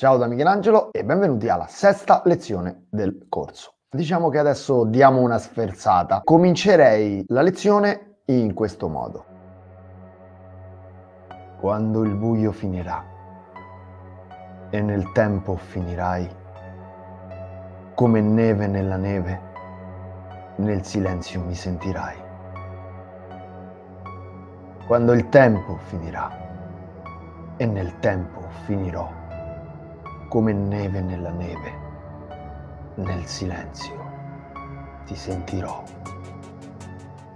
Ciao da Michelangelo e benvenuti alla sesta lezione del corso. Diciamo che adesso diamo una sferzata. Comincerei la lezione in questo modo. Quando il buio finirà e nel tempo finirai, come neve nella neve, nel silenzio mi sentirai. Quando il tempo finirà e nel tempo finirò come neve nella neve, nel silenzio ti sentirò.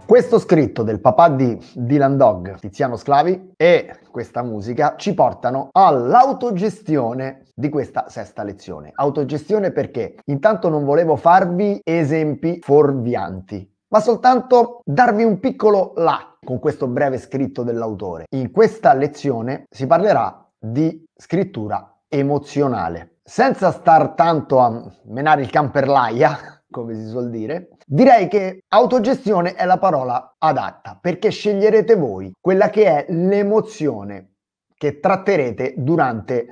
Questo scritto del papà di Dylan Dog, Tiziano Sclavi, e questa musica ci portano all'autogestione di questa sesta lezione. Autogestione perché intanto non volevo farvi esempi forvianti, ma soltanto darvi un piccolo là con questo breve scritto dell'autore. In questa lezione si parlerà di scrittura emozionale. Senza star tanto a menare il camperlaia, come si suol dire, direi che autogestione è la parola adatta, perché sceglierete voi quella che è l'emozione che tratterete durante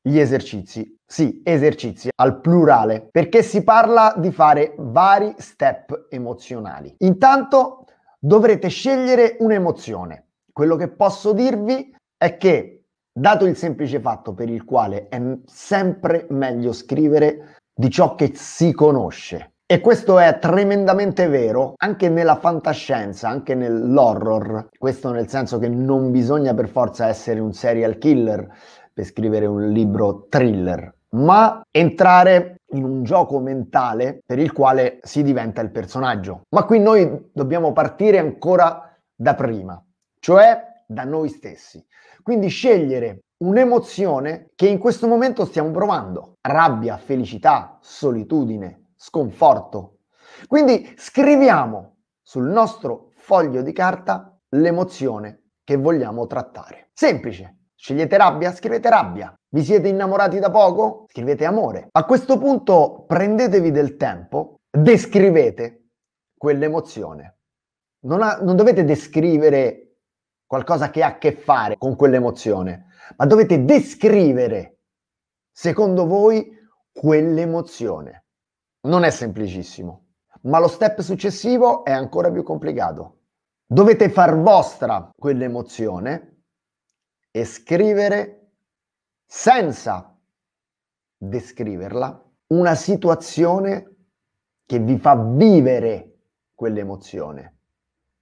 gli esercizi. Sì, esercizi al plurale, perché si parla di fare vari step emozionali. Intanto dovrete scegliere un'emozione. Quello che posso dirvi è che dato il semplice fatto per il quale è sempre meglio scrivere di ciò che si conosce. E questo è tremendamente vero anche nella fantascienza, anche nell'horror. Questo nel senso che non bisogna per forza essere un serial killer per scrivere un libro thriller, ma entrare in un gioco mentale per il quale si diventa il personaggio. Ma qui noi dobbiamo partire ancora da prima, cioè da noi stessi. Quindi scegliere un'emozione che in questo momento stiamo provando. Rabbia, felicità, solitudine, sconforto. Quindi scriviamo sul nostro foglio di carta l'emozione che vogliamo trattare. Semplice. Scegliete rabbia? Scrivete rabbia. Vi siete innamorati da poco? Scrivete amore. A questo punto prendetevi del tempo, descrivete quell'emozione. Non, ha, non dovete descrivere qualcosa che ha a che fare con quell'emozione, ma dovete descrivere, secondo voi, quell'emozione. Non è semplicissimo, ma lo step successivo è ancora più complicato. Dovete far vostra quell'emozione e scrivere senza descriverla una situazione che vi fa vivere quell'emozione,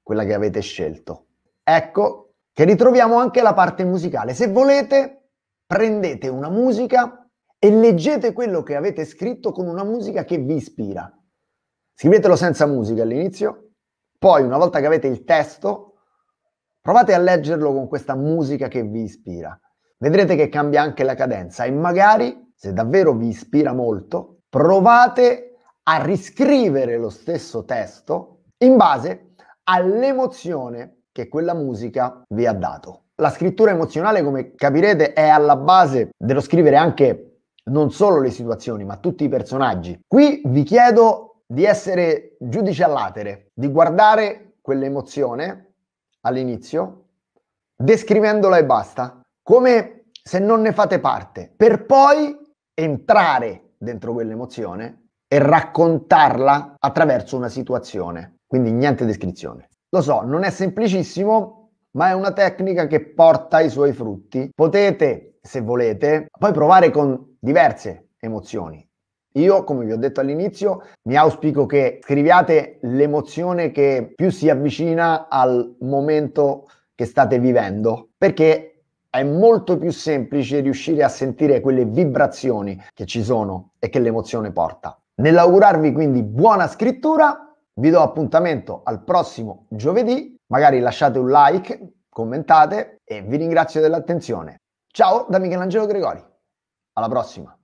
quella che avete scelto. Ecco che ritroviamo anche la parte musicale. Se volete, prendete una musica e leggete quello che avete scritto con una musica che vi ispira. Scrivetelo senza musica all'inizio, poi una volta che avete il testo, provate a leggerlo con questa musica che vi ispira. Vedrete che cambia anche la cadenza e magari, se davvero vi ispira molto, provate a riscrivere lo stesso testo in base all'emozione che quella musica vi ha dato. La scrittura emozionale, come capirete, è alla base dello scrivere anche non solo le situazioni, ma tutti i personaggi. Qui vi chiedo di essere giudice all'atere, di guardare quell'emozione all'inizio, descrivendola e basta, come se non ne fate parte, per poi entrare dentro quell'emozione e raccontarla attraverso una situazione. Quindi niente descrizione. Lo so, non è semplicissimo, ma è una tecnica che porta i suoi frutti. Potete, se volete, poi provare con diverse emozioni. Io, come vi ho detto all'inizio, mi auspico che scriviate l'emozione che più si avvicina al momento che state vivendo, perché è molto più semplice riuscire a sentire quelle vibrazioni che ci sono e che l'emozione porta. Nell'augurarvi quindi buona scrittura, vi do appuntamento al prossimo giovedì, magari lasciate un like, commentate e vi ringrazio dell'attenzione. Ciao da Michelangelo Gregori, alla prossima!